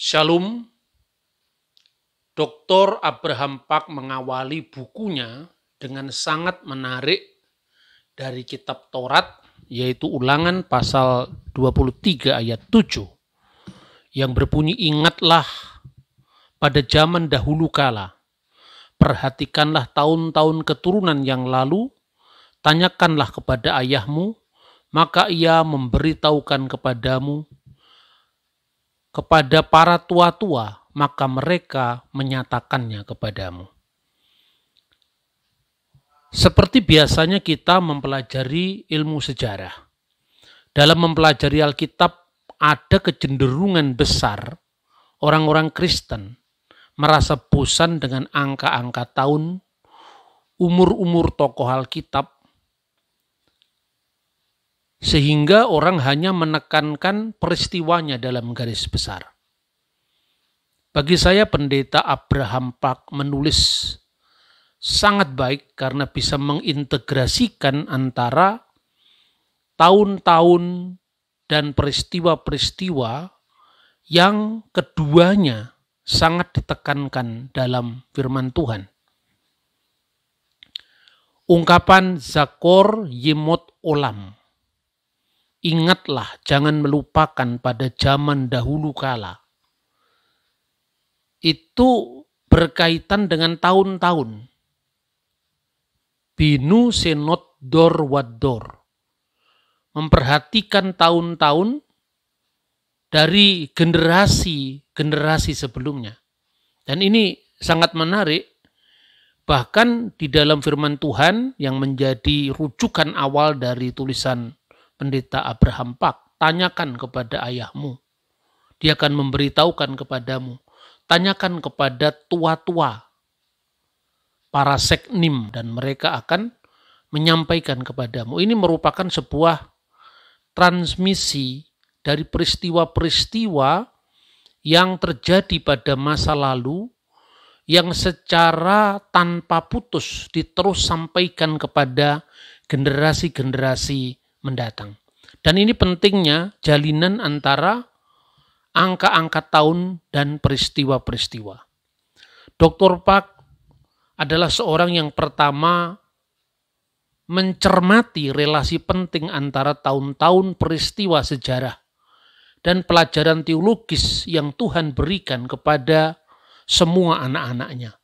Shalom, Dr. Abraham Pak mengawali bukunya dengan sangat menarik dari kitab Taurat, yaitu ulangan pasal 23 ayat 7, yang berbunyi ingatlah pada zaman dahulu kala, perhatikanlah tahun-tahun keturunan yang lalu, tanyakanlah kepada ayahmu, maka ia memberitahukan kepadamu kepada para tua-tua, maka mereka menyatakannya kepadamu. Seperti biasanya kita mempelajari ilmu sejarah. Dalam mempelajari Alkitab ada kecenderungan besar orang-orang Kristen merasa bosan dengan angka-angka tahun, umur-umur tokoh Alkitab, sehingga orang hanya menekankan peristiwanya dalam garis besar. Bagi saya pendeta Abraham Pak menulis sangat baik karena bisa mengintegrasikan antara tahun-tahun dan peristiwa-peristiwa yang keduanya sangat ditekankan dalam firman Tuhan. Ungkapan Zakor Yemot Olam Ingatlah, jangan melupakan pada zaman dahulu kala. Itu berkaitan dengan tahun-tahun. Binu senot dor wador. Memperhatikan tahun-tahun dari generasi-generasi sebelumnya. Dan ini sangat menarik bahkan di dalam firman Tuhan yang menjadi rujukan awal dari tulisan Pendeta Abraham Pak, tanyakan kepada ayahmu. Dia akan memberitahukan kepadamu. Tanyakan kepada tua-tua, para seknim, dan mereka akan menyampaikan kepadamu. Ini merupakan sebuah transmisi dari peristiwa-peristiwa yang terjadi pada masa lalu yang secara tanpa putus diterus sampaikan kepada generasi-generasi mendatang. Dan ini pentingnya jalinan antara angka-angka tahun dan peristiwa-peristiwa. Dr. Park adalah seorang yang pertama mencermati relasi penting antara tahun-tahun peristiwa sejarah dan pelajaran teologis yang Tuhan berikan kepada semua anak-anaknya.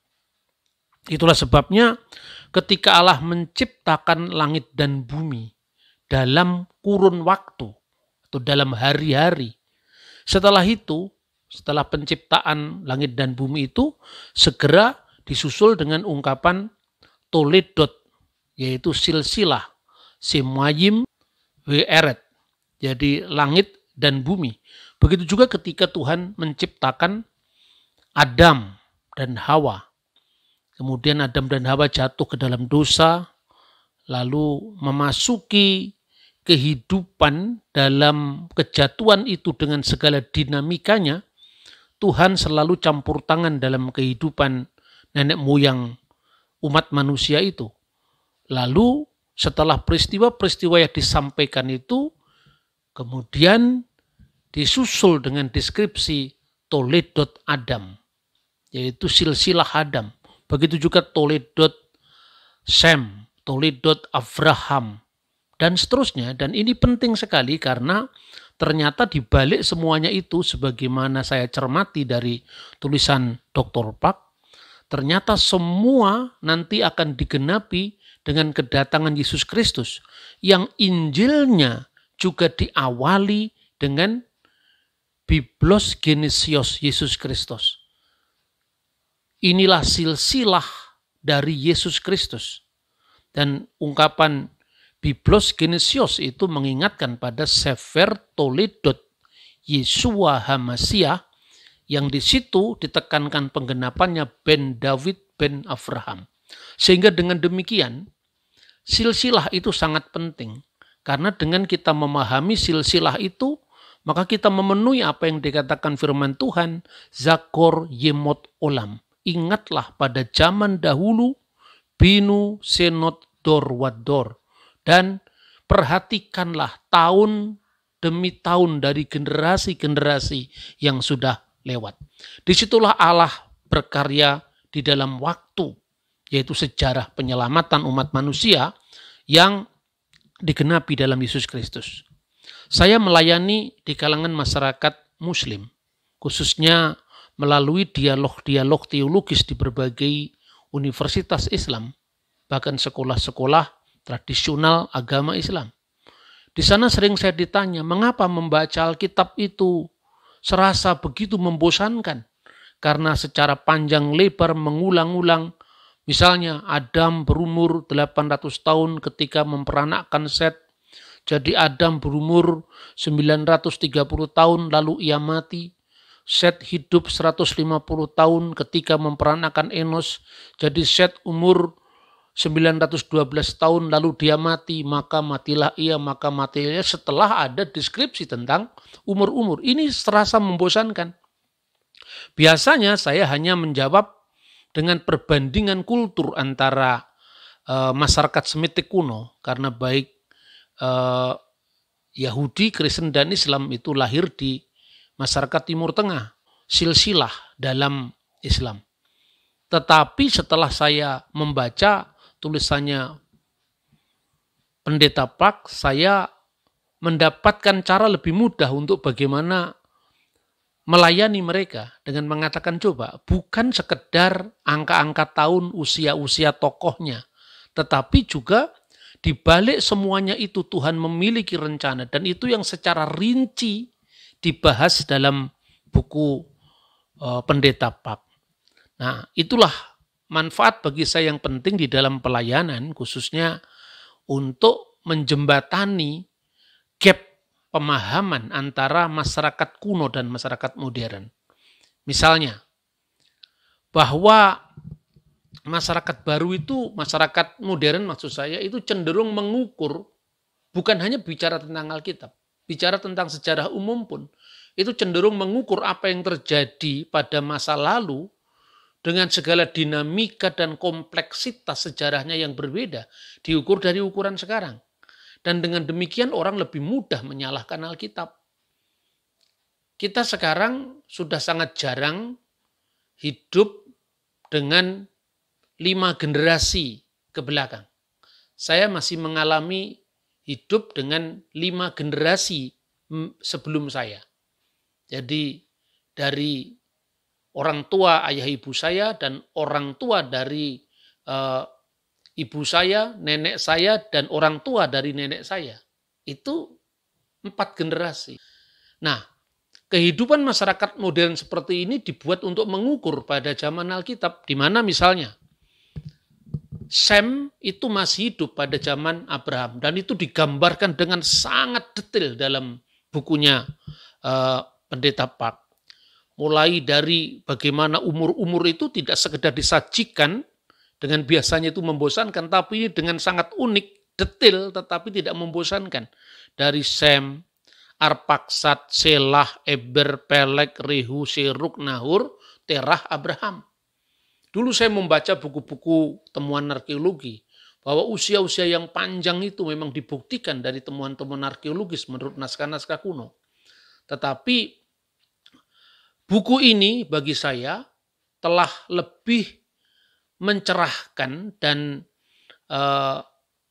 Itulah sebabnya ketika Allah menciptakan langit dan bumi, dalam kurun waktu atau dalam hari-hari. Setelah itu, setelah penciptaan langit dan bumi itu segera disusul dengan ungkapan toledot yaitu silsilah semayim weeret jadi langit dan bumi. Begitu juga ketika Tuhan menciptakan Adam dan Hawa. Kemudian Adam dan Hawa jatuh ke dalam dosa, lalu memasuki kehidupan dalam kejatuhan itu dengan segala dinamikanya, Tuhan selalu campur tangan dalam kehidupan nenek moyang umat manusia itu. Lalu setelah peristiwa-peristiwa yang disampaikan itu, kemudian disusul dengan deskripsi Toledot Adam, yaitu silsilah Adam. Begitu juga Toledot Sem, Toledot Abraham, dan seterusnya. Dan ini penting sekali karena ternyata dibalik semuanya itu sebagaimana saya cermati dari tulisan Dr. Pak, ternyata semua nanti akan digenapi dengan kedatangan Yesus Kristus yang Injilnya juga diawali dengan Biblos Genesios Yesus Kristus. Inilah silsilah dari Yesus Kristus. Dan ungkapan Biblos Genesios itu mengingatkan pada Sefer Toledot Yesua Hamasiah yang di situ ditekankan penggenapannya Ben David Ben Abraham. Sehingga dengan demikian silsilah itu sangat penting karena dengan kita memahami silsilah itu maka kita memenuhi apa yang dikatakan firman Tuhan Zakor Yemot Olam. Ingatlah pada zaman dahulu Binu Senot Dor Wador dan perhatikanlah tahun demi tahun dari generasi-generasi yang sudah lewat. Disitulah Allah berkarya di dalam waktu, yaitu sejarah penyelamatan umat manusia yang digenapi dalam Yesus Kristus. Saya melayani di kalangan masyarakat Muslim, khususnya melalui dialog-dialog teologis di berbagai universitas Islam, bahkan sekolah-sekolah tradisional agama Islam. Di sana sering saya ditanya, mengapa membaca Alkitab itu serasa begitu membosankan? Karena secara panjang lebar mengulang-ulang, misalnya Adam berumur 800 tahun ketika memperanakkan Set, jadi Adam berumur 930 tahun lalu ia mati. Set hidup 150 tahun ketika memperanakan Enos, jadi Set umur 912 tahun lalu dia mati, maka matilah ia, maka matilah setelah ada deskripsi tentang umur-umur. Ini serasa membosankan. Biasanya saya hanya menjawab dengan perbandingan kultur antara uh, masyarakat Semitik kuno, karena baik uh, Yahudi, Kristen, dan Islam itu lahir di masyarakat Timur Tengah, silsilah dalam Islam. Tetapi setelah saya membaca tulisannya Pendeta Pak, saya mendapatkan cara lebih mudah untuk bagaimana melayani mereka dengan mengatakan coba bukan sekedar angka-angka tahun usia-usia tokohnya tetapi juga dibalik semuanya itu Tuhan memiliki rencana dan itu yang secara rinci dibahas dalam buku eh, Pendeta Pak. Nah, itulah manfaat bagi saya yang penting di dalam pelayanan khususnya untuk menjembatani gap pemahaman antara masyarakat kuno dan masyarakat modern. Misalnya, bahwa masyarakat baru itu, masyarakat modern maksud saya, itu cenderung mengukur bukan hanya bicara tentang Alkitab, bicara tentang sejarah umum pun, itu cenderung mengukur apa yang terjadi pada masa lalu dengan segala dinamika dan kompleksitas sejarahnya yang berbeda diukur dari ukuran sekarang. Dan dengan demikian orang lebih mudah menyalahkan Alkitab. Kita sekarang sudah sangat jarang hidup dengan lima generasi ke belakang. Saya masih mengalami hidup dengan lima generasi sebelum saya. Jadi dari orang tua ayah ibu saya dan orang tua dari uh, ibu saya, nenek saya dan orang tua dari nenek saya. Itu empat generasi. Nah, kehidupan masyarakat modern seperti ini dibuat untuk mengukur pada zaman Alkitab di mana misalnya Sem itu masih hidup pada zaman Abraham dan itu digambarkan dengan sangat detail dalam bukunya uh, Pendeta Park mulai dari bagaimana umur-umur itu tidak sekedar disajikan dengan biasanya itu membosankan, tapi dengan sangat unik, detail, tetapi tidak membosankan. Dari Sem, Arpaksat, Selah, Eber, Pelek, Rehu, Seruk, Nahur, Terah, Abraham. Dulu saya membaca buku-buku temuan arkeologi, bahwa usia-usia yang panjang itu memang dibuktikan dari temuan-temuan arkeologis menurut naskah-naskah kuno. Tetapi buku ini bagi saya telah lebih mencerahkan dan uh,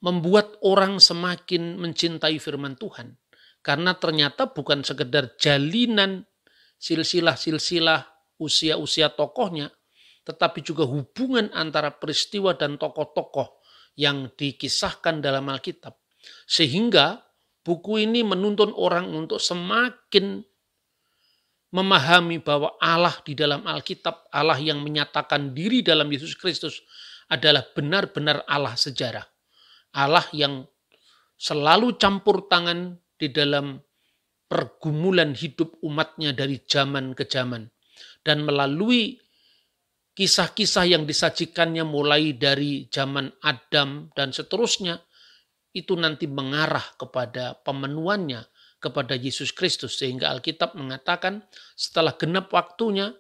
membuat orang semakin mencintai firman Tuhan karena ternyata bukan sekedar jalinan silsilah-silsilah usia-usia tokohnya tetapi juga hubungan antara peristiwa dan tokoh-tokoh yang dikisahkan dalam Alkitab sehingga buku ini menuntun orang untuk semakin memahami bahwa Allah di dalam Alkitab, Allah yang menyatakan diri dalam Yesus Kristus adalah benar-benar Allah sejarah. Allah yang selalu campur tangan di dalam pergumulan hidup umatnya dari zaman ke zaman. Dan melalui kisah-kisah yang disajikannya mulai dari zaman Adam dan seterusnya, itu nanti mengarah kepada pemenuhannya kepada Yesus Kristus sehingga Alkitab mengatakan setelah genap waktunya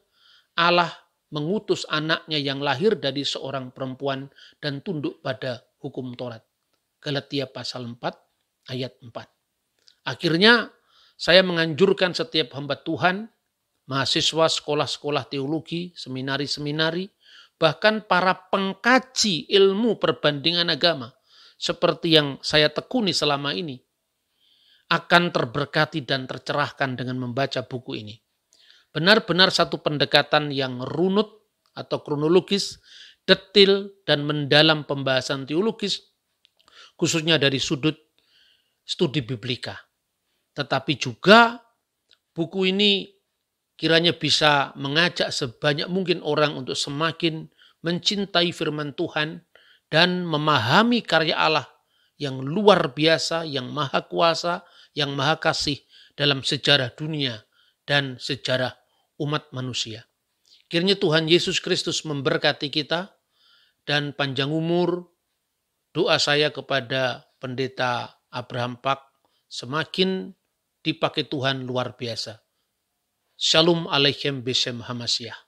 Allah mengutus anaknya yang lahir dari seorang perempuan dan tunduk pada hukum Taurat. Galatia pasal 4 ayat 4. Akhirnya saya menganjurkan setiap hamba Tuhan, mahasiswa sekolah-sekolah teologi, seminari-seminari, bahkan para pengkaji ilmu perbandingan agama seperti yang saya tekuni selama ini akan terberkati dan tercerahkan dengan membaca buku ini. Benar-benar satu pendekatan yang runut atau kronologis, detil dan mendalam pembahasan teologis, khususnya dari sudut studi biblika. Tetapi juga buku ini kiranya bisa mengajak sebanyak mungkin orang untuk semakin mencintai firman Tuhan dan memahami karya Allah yang luar biasa, yang maha kuasa, yang maha kasih dalam sejarah dunia dan sejarah umat manusia. Kiranya Tuhan Yesus Kristus memberkati kita dan panjang umur. Doa saya kepada Pendeta Abraham Pak semakin dipakai Tuhan luar biasa. Shalom Aleichem Besem Hamasyah.